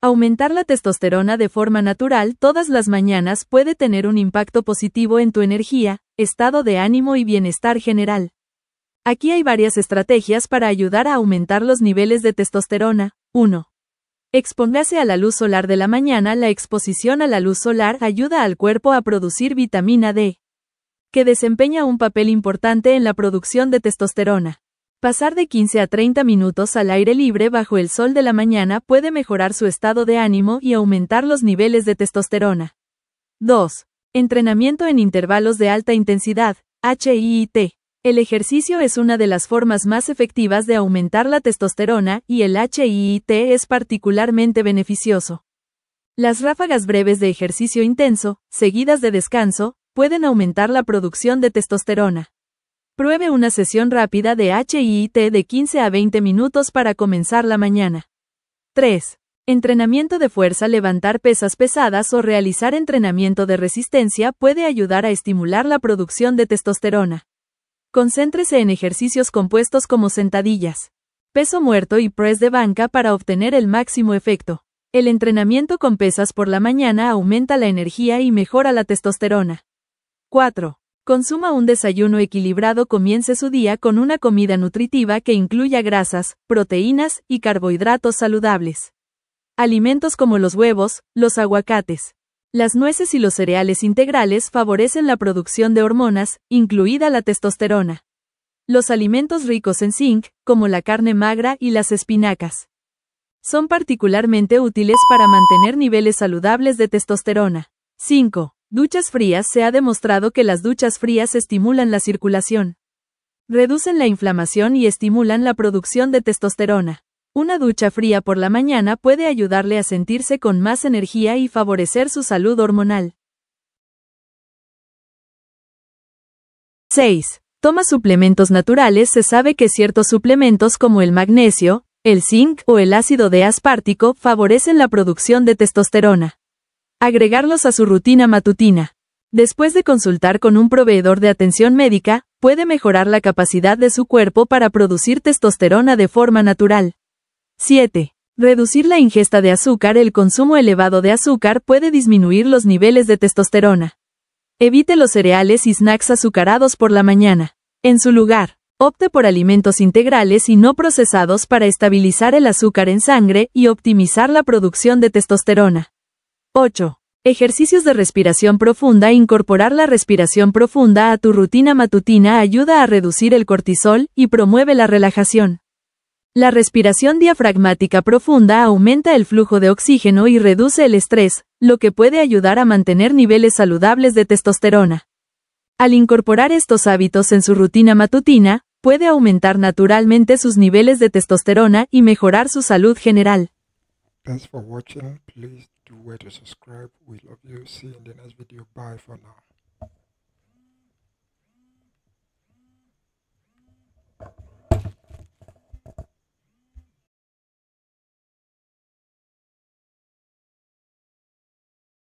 Aumentar la testosterona de forma natural todas las mañanas puede tener un impacto positivo en tu energía, estado de ánimo y bienestar general. Aquí hay varias estrategias para ayudar a aumentar los niveles de testosterona. 1. Expóngase a la luz solar de la mañana. La exposición a la luz solar ayuda al cuerpo a producir vitamina D, que desempeña un papel importante en la producción de testosterona. Pasar de 15 a 30 minutos al aire libre bajo el sol de la mañana puede mejorar su estado de ánimo y aumentar los niveles de testosterona. 2. Entrenamiento en intervalos de alta intensidad, HIIT. El ejercicio es una de las formas más efectivas de aumentar la testosterona y el HIIT es particularmente beneficioso. Las ráfagas breves de ejercicio intenso, seguidas de descanso, pueden aumentar la producción de testosterona. Pruebe una sesión rápida de HIIT de 15 a 20 minutos para comenzar la mañana. 3. Entrenamiento de fuerza Levantar pesas pesadas o realizar entrenamiento de resistencia puede ayudar a estimular la producción de testosterona. Concéntrese en ejercicios compuestos como sentadillas, peso muerto y press de banca para obtener el máximo efecto. El entrenamiento con pesas por la mañana aumenta la energía y mejora la testosterona. 4. Consuma un desayuno equilibrado, comience su día con una comida nutritiva que incluya grasas, proteínas y carbohidratos saludables. Alimentos como los huevos, los aguacates, las nueces y los cereales integrales favorecen la producción de hormonas, incluida la testosterona. Los alimentos ricos en zinc, como la carne magra y las espinacas, son particularmente útiles para mantener niveles saludables de testosterona. 5. Duchas frías se ha demostrado que las duchas frías estimulan la circulación, reducen la inflamación y estimulan la producción de testosterona. Una ducha fría por la mañana puede ayudarle a sentirse con más energía y favorecer su salud hormonal. 6. Toma suplementos naturales. Se sabe que ciertos suplementos como el magnesio, el zinc o el ácido de aspartico favorecen la producción de testosterona. Agregarlos a su rutina matutina. Después de consultar con un proveedor de atención médica, puede mejorar la capacidad de su cuerpo para producir testosterona de forma natural. 7. Reducir la ingesta de azúcar. El consumo elevado de azúcar puede disminuir los niveles de testosterona. Evite los cereales y snacks azucarados por la mañana. En su lugar, opte por alimentos integrales y no procesados para estabilizar el azúcar en sangre y optimizar la producción de testosterona. 8. Ejercicios de respiración profunda Incorporar la respiración profunda a tu rutina matutina ayuda a reducir el cortisol y promueve la relajación. La respiración diafragmática profunda aumenta el flujo de oxígeno y reduce el estrés, lo que puede ayudar a mantener niveles saludables de testosterona. Al incorporar estos hábitos en su rutina matutina, puede aumentar naturalmente sus niveles de testosterona y mejorar su salud general. to where to subscribe. We love you. See you in the next video. Bye for now.